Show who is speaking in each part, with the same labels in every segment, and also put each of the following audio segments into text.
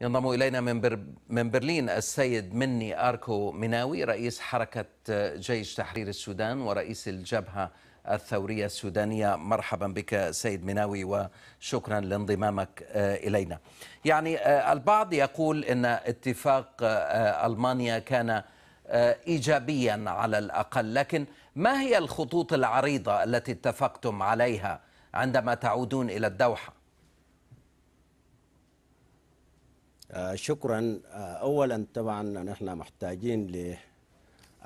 Speaker 1: ينضم إلينا من, بر... من برلين السيد مني أركو مناوي رئيس حركة جيش تحرير السودان ورئيس الجبهة الثورية السودانية مرحبا بك سيد مناوي وشكرا لانضمامك آه، إلينا يعني آه، البعض يقول أن اتفاق آه، ألمانيا كان إيجابيا على الأقل لكن ما هي الخطوط العريضة التي اتفقتم عليها عندما تعودون إلى الدوحة؟
Speaker 2: آه، شكرا آه، اولا طبعا نحن محتاجين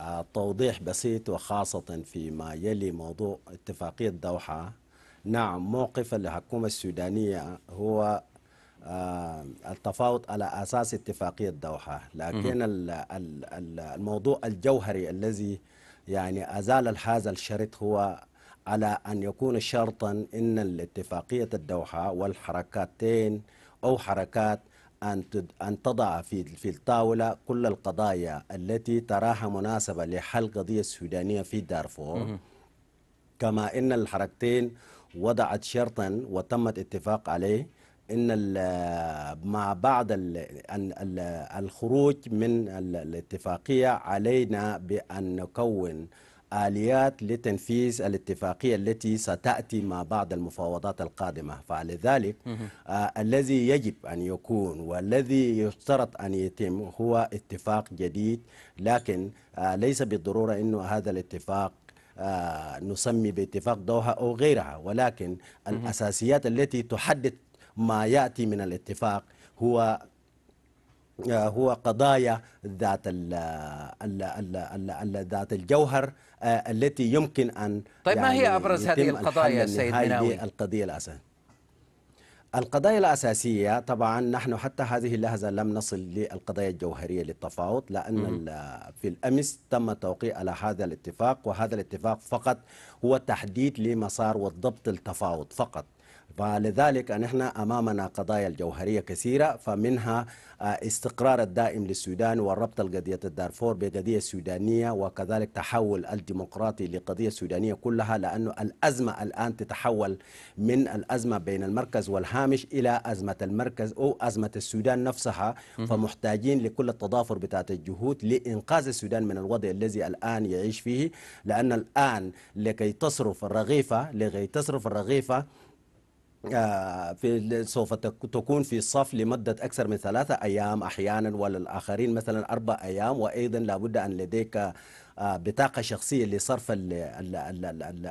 Speaker 2: لتوضيح بسيط وخاصه فيما يلي موضوع اتفاقيه الدوحه نعم موقف الحكومه السودانيه هو آه، التفاوض على اساس اتفاقيه الدوحه لكن الموضوع الجوهري الذي يعني ازال هذا الشرط هو على ان يكون شرطا ان الاتفاقيه الدوحه والحركتين او حركات أن أن تضع في في الطاولة كل القضايا التي تراها مناسبة لحل قضية السودانية في دارفور كما أن الحركتين وضعت شرطا وتمت اتفاق عليه ان مع بعد الخروج من الاتفاقيه علينا بان نكون آليات لتنفيذ الاتفاقية التي ستأتي مع بعض المفاوضات القادمة فلذلك آه الذي يجب أن يكون والذي يشترط أن يتم هو اتفاق جديد لكن آه ليس بالضرورة أن هذا الاتفاق آه نسمي باتفاق دوحة أو غيرها ولكن الأساسيات التي تحدد ما يأتي من الاتفاق هو آه، هو قضايا ذات ال الـ الـ الـ الـ ذات الجوهر آه، التي يمكن ان طيب يعني ما هي يعني ابرز هذه القضايا سيد مناوي؟ القضيه الاساسيه القضايا الأساسية طبعا نحن حتى هذه اللحظة لم نصل للقضايا الجوهرية للتفاوض لأن في الأمس تم التوقيع على هذا الاتفاق وهذا الاتفاق فقط هو تحديد لمسار والضبط التفاوض فقط فلذلك نحن أمامنا قضايا الجوهرية كثيرة فمنها آه، استقرار الدائم للسودان وربط القضية الدارفور بقضية سودانية وكذلك تحول الديمقراطي لقضية سودانية كلها لأن الأزمة الآن تتحول من الأزمة بين المركز والهامش إلى أزمة المركز أو أزمة السودان نفسها فمحتاجين لكل التضافر بتاعت الجهود لإنقاذ السودان من الوضع الذي الآن يعيش فيه لأن الآن لكي تصرف الرغيفة لكي تصرف الرغيفة آه، في سوف تكون في الصف لمدة أكثر من ثلاثة أيام أحيانا وللآخرين مثلا أربع أيام وأيضا لابد أن لديك آه، بطاقه شخصيه لصرف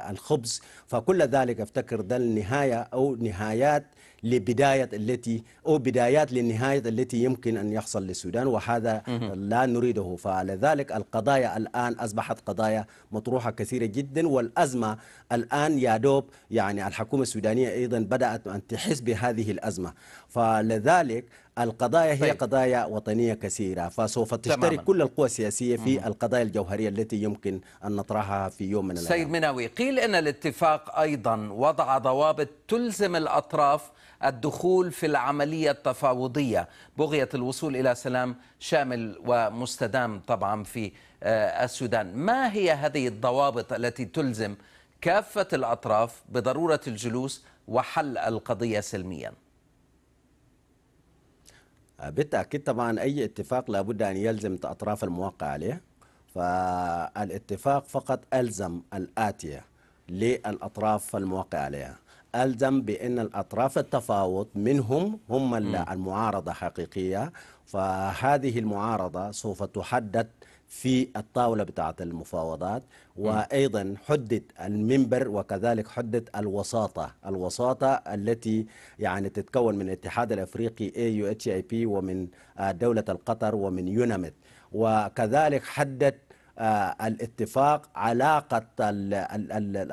Speaker 2: الخبز فكل ذلك افتكر ده النهايه او نهايات لبدايه التي او بدايات للنهايه التي يمكن ان يحصل للسودان وهذا لا نريده فلذلك القضايا الان اصبحت قضايا مطروحه كثيره جدا والازمه الان يا دوب يعني الحكومه السودانيه ايضا بدات ان تحس بهذه الازمه فلذلك القضايا هي طيب. قضايا وطنية كثيرة فسوف تشترك تماما. كل القوى السياسية في مم. القضايا الجوهرية التي يمكن أن نطرحها في يوم من الأيام سيد
Speaker 1: مناوي قيل أن الاتفاق أيضا وضع ضوابط تلزم الأطراف الدخول في العملية التفاوضية بغية الوصول إلى سلام شامل ومستدام طبعا في آه، السودان ما هي هذه الضوابط التي تلزم كافة الأطراف بضرورة الجلوس وحل القضية سلمياً
Speaker 2: بالتاكيد طبعا اي اتفاق لابد ان يلزم اطراف الموقع عليه فالاتفاق فقط الزم الاتيه للاطراف الموقع عليها الزم بان الاطراف التفاوض منهم هم المعارضه حقيقيه فهذه المعارضه سوف تحدد في الطاولة بتاعة المفاوضات وأيضا حدد المنبر وكذلك حدد الوساطة الوساطة التي يعني تتكون من الاتحاد الأفريقي AUHIP ومن آه، دولة القطر ومن يونامت وكذلك حدد آه، الاتفاق علاقة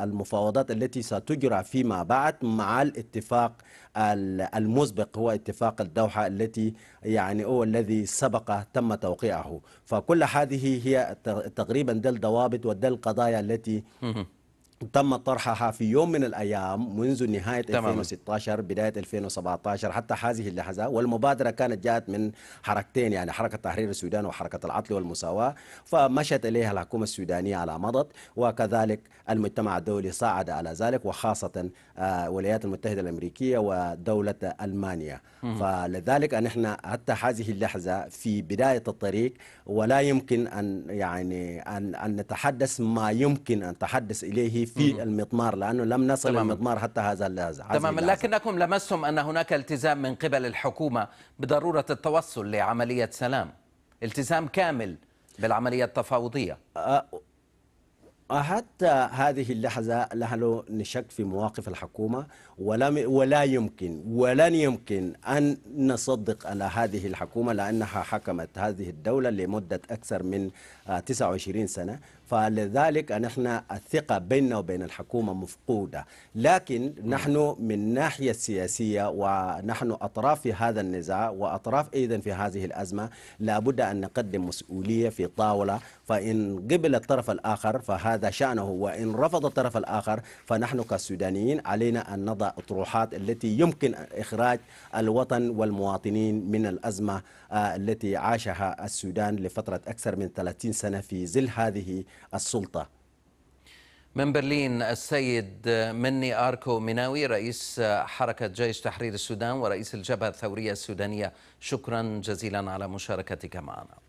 Speaker 2: المفاوضات التي ستجرى فيما بعد مع الاتفاق المسبق هو اتفاق الدوحة التي يعني هو الذي سبق تم توقيعه فكل هذه هي تقريبا دل الضوابط ودل القضايا التي تم طرحها في يوم من الايام منذ نهايه تمام. 2016 بدايه 2017 حتى هذه اللحظه والمبادره كانت جاءت من حركتين يعني حركه تحرير السودان وحركه العطل والمساواه فمشت اليها الحكومه السودانيه على مضض وكذلك المجتمع الدولي صعد على ذلك وخاصه الولايات آه، المتحده الامريكيه ودوله المانيا مم. فلذلك ان احنا حتى هذه اللحظه في بدايه الطريق ولا يمكن ان يعني ان ان نتحدث ما يمكن ان نتحدث اليه في المطمار لانه لم نصل تمام. المطمار حتى هذا تمام تماما
Speaker 1: لكنكم لمستم ان هناك التزام من قبل الحكومه بضروره التوصل لعمليه سلام التزام كامل بالعمليه التفاوضيه أه،
Speaker 2: حتى هذه اللحظة نحن نشك في مواقف الحكومة ولا ولا يمكن ولن يمكن أن نصدق على هذه الحكومة لأنها حكمت هذه الدولة لمدة أكثر من 29 آه، سنة فلذلك نحن الثقة بيننا وبين الحكومة مفقودة لكن نحن من ناحية سياسية ونحن أطراف في هذا النزاع وأطراف أيضا في هذه الأزمة لابد أن نقدم مسؤولية في طاولة فإن قبل الطرف الآخر فهذا هذا شأنه وإن رفض الطرف الآخر فنحن كالسودانيين علينا أن نضع أطروحات التي يمكن إخراج الوطن والمواطنين من الأزمة آه، التي عاشها السودان لفترة أكثر من 30 سنة في ظل هذه السلطة
Speaker 1: من برلين السيد مني اركو مناوي رئيس حركه جيش تحرير السودان ورئيس الجبهه الثوريه السودانيه شكرا جزيلا على مشاركتك معنا